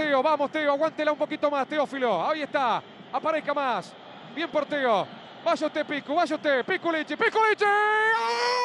Teo, vamos Teo, aguántela un poquito más, Teófilo. Ahí está, aparezca más. Bien por Teo. Vaya usted, Pico, vaya usted. Piculichi, Piculichi. ¡Ah!